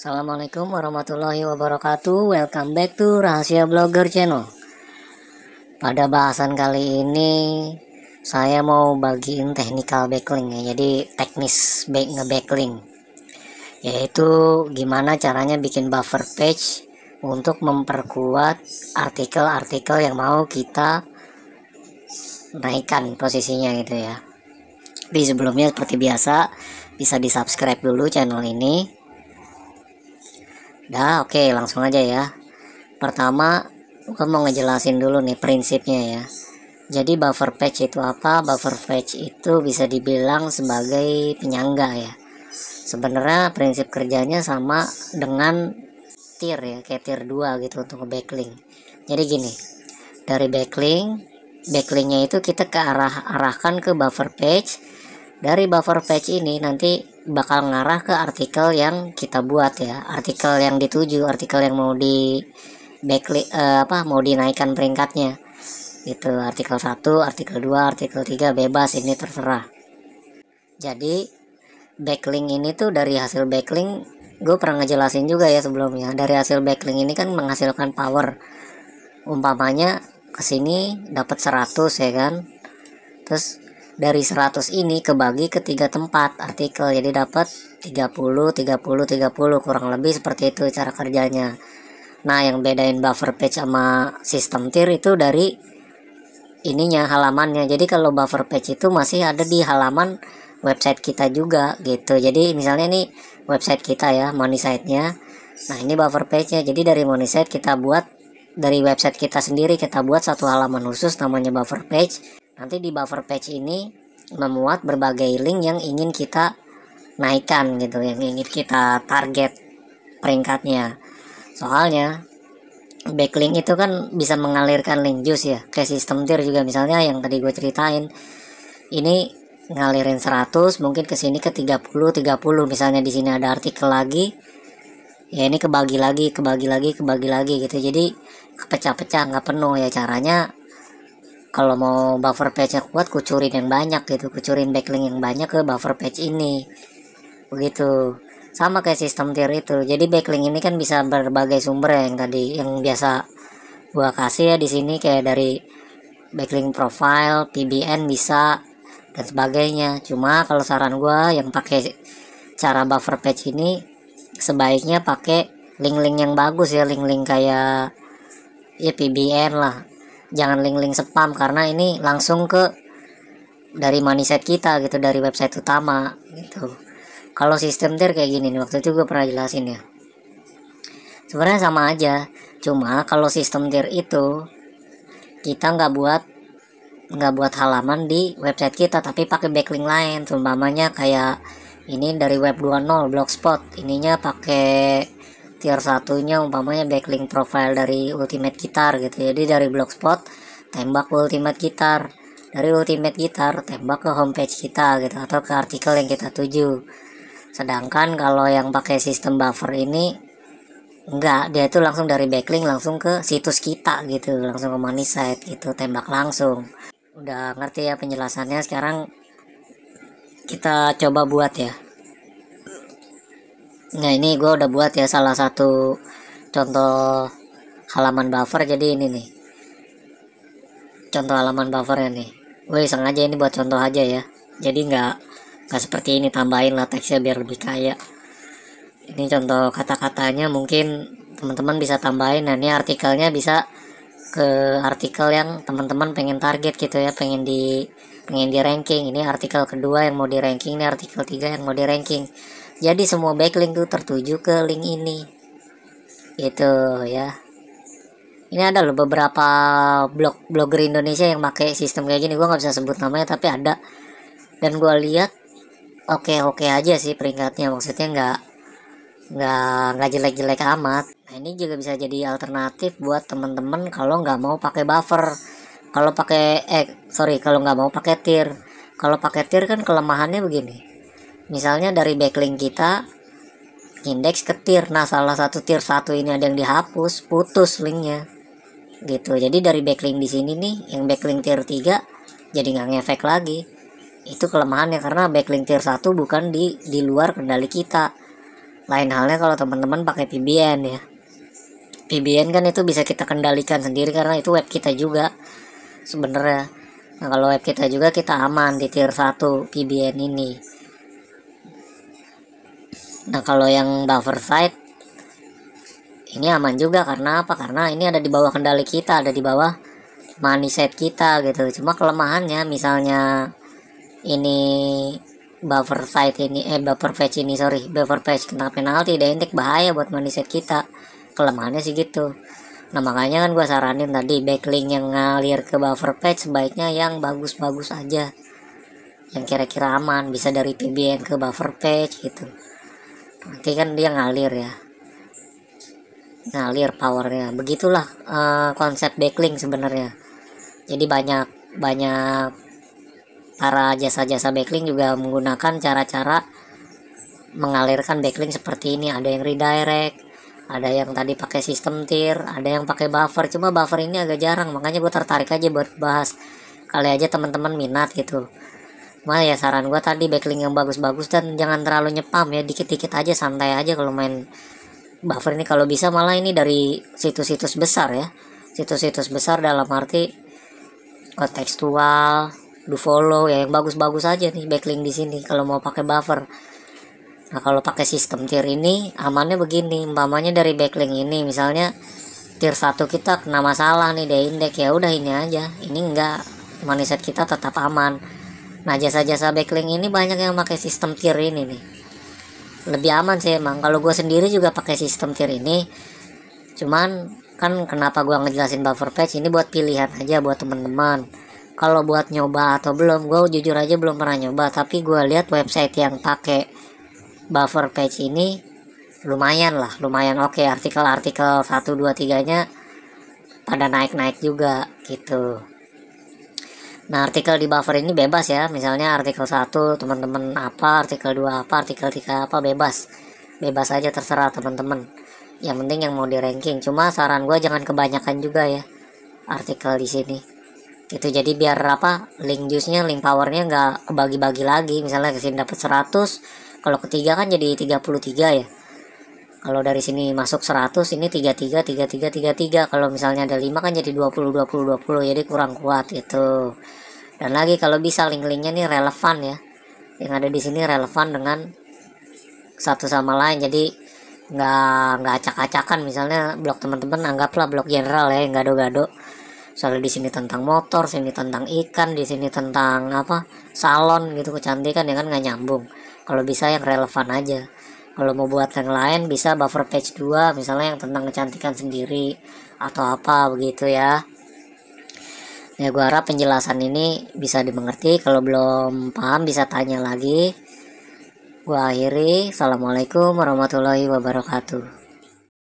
Assalamualaikum warahmatullahi wabarakatuh Welcome back to Rahasia Blogger Channel Pada bahasan kali ini Saya mau bagiin technical backlink ya, Jadi teknis back ngebacklink Yaitu gimana caranya bikin buffer page Untuk memperkuat artikel-artikel yang mau kita Naikkan posisinya gitu ya Di sebelumnya seperti biasa Bisa di subscribe dulu channel ini Dah oke, okay, langsung aja ya. Pertama, gue mau ngejelasin dulu nih prinsipnya ya. Jadi buffer patch itu apa? Buffer patch itu bisa dibilang sebagai penyangga ya. Sebenarnya prinsip kerjanya sama dengan tier ya, kayak tier 2 gitu untuk backlink. Jadi gini, dari backlink, backlinknya itu kita ke arah arahkan ke buffer page dari buffer page ini nanti bakal ngarah ke artikel yang kita buat ya artikel yang dituju artikel yang mau di backlink uh, eh, apa mau dinaikkan peringkatnya itu artikel 1 artikel 2 artikel 3 bebas ini terserah jadi backlink ini tuh dari hasil backlink gue pernah ngejelasin juga ya sebelumnya dari hasil backlink ini kan menghasilkan power umpamanya kesini dapat 100 ya kan terus dari 100 ini kebagi ke tiga tempat artikel jadi dapat 30 30 30 kurang lebih seperti itu cara kerjanya nah yang bedain buffer page sama sistem tier itu dari ininya halamannya jadi kalau buffer page itu masih ada di halaman website kita juga gitu jadi misalnya ini website kita ya money site-nya nah ini buffer page-nya jadi dari money site kita buat dari website kita sendiri kita buat satu halaman khusus namanya buffer page nanti di buffer page ini memuat berbagai link yang ingin kita naikkan gitu yang ingin kita target peringkatnya soalnya backlink itu kan bisa mengalirkan link juice ya kayak sistem tier juga misalnya yang tadi gue ceritain ini ngalirin 100 mungkin ke sini ke 30 30 misalnya di sini ada artikel lagi ya ini kebagi lagi kebagi lagi kebagi lagi gitu jadi kepecah-pecah nggak penuh ya caranya kalau mau buffer yang kuat kucurin yang banyak gitu kucurin backlink yang banyak ke buffer patch ini begitu sama kayak sistem tier itu jadi backlink ini kan bisa berbagai sumber ya, yang tadi yang biasa gua kasih ya di sini kayak dari backlink profile PBN bisa dan sebagainya cuma kalau saran gua yang pakai cara buffer patch ini sebaiknya pakai link-link yang bagus ya link-link kayak ya PBN lah jangan link-link spam karena ini langsung ke dari maniset kita gitu dari website utama gitu kalau sistem tier kayak gini nih waktu itu gue pernah jelasin ya sebenarnya sama aja cuma kalau sistem tier itu kita nggak buat nggak buat halaman di website kita tapi pakai backlink lain umpamanya kayak ini dari web 20 blogspot ininya pakai tier satunya umpamanya backlink profile dari ultimate gitar gitu jadi dari blogspot tembak ke ultimate gitar dari ultimate gitar tembak ke homepage kita gitu atau ke artikel yang kita tuju sedangkan kalau yang pakai sistem buffer ini enggak dia itu langsung dari backlink langsung ke situs kita gitu langsung ke money site gitu tembak langsung udah ngerti ya penjelasannya sekarang kita coba buat ya nah ini gue udah buat ya salah satu contoh halaman buffer jadi ini nih contoh halaman buffernya nih gue sengaja ini buat contoh aja ya jadi nggak nggak seperti ini tambahin lah teksnya biar lebih kaya ini contoh kata-katanya mungkin teman-teman bisa tambahin nah ini artikelnya bisa ke artikel yang teman-teman pengen target gitu ya pengen di pengen di ranking ini artikel kedua yang mau di ranking ini artikel tiga yang mau di ranking jadi semua backlink tuh tertuju ke link ini gitu ya ini ada loh beberapa blog blogger Indonesia yang pakai sistem kayak gini gue nggak bisa sebut namanya tapi ada dan gue lihat oke okay, oke okay aja sih peringkatnya maksudnya nggak nggak nggak jelek jelek amat nah ini juga bisa jadi alternatif buat temen-temen kalau nggak mau pakai buffer kalau pakai eh sorry kalau nggak mau pakai tier kalau pakai tier kan kelemahannya begini misalnya dari backlink kita indeks ke tier nah salah satu tier satu ini ada yang dihapus putus linknya gitu jadi dari backlink di sini nih yang backlink tier 3 jadi nggak ngefek lagi itu kelemahannya karena backlink tier 1 bukan di di luar kendali kita lain halnya kalau teman-teman pakai PBN ya PBN kan itu bisa kita kendalikan sendiri karena itu web kita juga sebenarnya nah kalau web kita juga kita aman di tier 1 PBN ini nah kalau yang buffer side ini aman juga karena apa karena ini ada di bawah kendali kita ada di bawah money set kita gitu cuma kelemahannya misalnya ini buffer side ini eh buffer patch ini sorry buffer patch kena penalti identik bahaya buat money set kita kelemahannya sih gitu nah makanya kan gue saranin tadi backlink yang ngalir ke buffer patch sebaiknya yang bagus-bagus aja yang kira-kira aman bisa dari PBN ke buffer patch gitu nanti kan dia ngalir ya ngalir powernya begitulah uh, konsep backlink sebenarnya jadi banyak banyak para jasa-jasa backlink juga menggunakan cara-cara mengalirkan backlink seperti ini ada yang redirect ada yang tadi pakai sistem tier ada yang pakai buffer cuma buffer ini agak jarang makanya gue tertarik aja buat bahas kali aja teman-teman minat gitu Malah ya saran gue tadi backlink yang bagus-bagus dan jangan terlalu nyepam ya dikit-dikit aja santai aja kalau main buffer ini kalau bisa malah ini dari situs-situs besar ya situs-situs besar dalam arti kontekstual do follow ya yang bagus-bagus aja nih backlink di sini kalau mau pakai buffer nah kalau pakai sistem tier ini amannya begini umpamanya dari backlink ini misalnya tier satu kita kena masalah nih deh indeks ya udah ini aja ini enggak maniset kita tetap aman Nah jasa-jasa backlink ini banyak yang pakai sistem tier ini nih. Lebih aman sih emang. Kalau gue sendiri juga pakai sistem tier ini. Cuman kan kenapa gue ngejelasin buffer patch ini buat pilihan aja buat teman-teman. Kalau buat nyoba atau belum, gue jujur aja belum pernah nyoba. Tapi gue lihat website yang pakai buffer patch ini lumayan lah, lumayan oke. Okay. Artikel-artikel 1, 2, 3 nya pada naik-naik juga gitu. Nah, artikel di buffer ini bebas ya. Misalnya artikel 1 teman-teman apa, artikel 2 apa, artikel 3 apa bebas. Bebas aja terserah teman-teman. Yang penting yang mau di ranking. Cuma saran gue jangan kebanyakan juga ya artikel di sini. Gitu jadi biar apa? Link jusnya, link powernya nggak kebagi-bagi lagi. Misalnya kesini dapat 100, kalau ketiga kan jadi 33 ya kalau dari sini masuk 100 ini 33 33 33 kalau misalnya ada 5 kan jadi 20 20 20 jadi kurang kuat gitu dan lagi kalau bisa link-linknya nih relevan ya yang ada di sini relevan dengan satu sama lain jadi nggak nggak acak-acakan misalnya blog teman-teman anggaplah blog general ya yang gado-gado soalnya di sini tentang motor sini tentang ikan di sini tentang apa salon gitu kecantikan ya kan nggak nyambung kalau bisa yang relevan aja kalau mau buat yang lain bisa buffer page 2 misalnya yang tentang kecantikan sendiri atau apa begitu ya ya gue harap penjelasan ini bisa dimengerti kalau belum paham bisa tanya lagi gue akhiri assalamualaikum warahmatullahi wabarakatuh